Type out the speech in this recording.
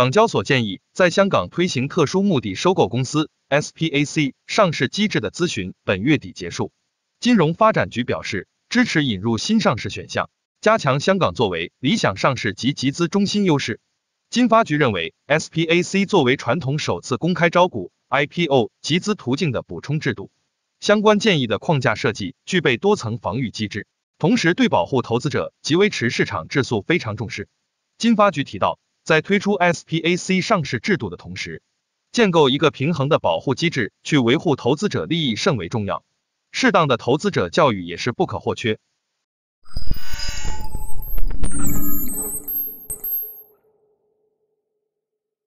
港交所建议在香港推行特殊目的收购公司 （SPAC） 上市机制的咨询，本月底结束。金融发展局表示支持引入新上市选项，加强香港作为理想上市及集资中心优势。金发局认为，SPAC 作为传统首次公开招股 （IPO） 集资途径的补充制度，相关建议的框架设计具备多层防御机制，同时对保护投资者及维持市场质素非常重视。金发局提到。在推出 SPAC 上市制度的同时，建构一个平衡的保护机制去维护投资者利益甚为重要。适当的投资者教育也是不可或缺。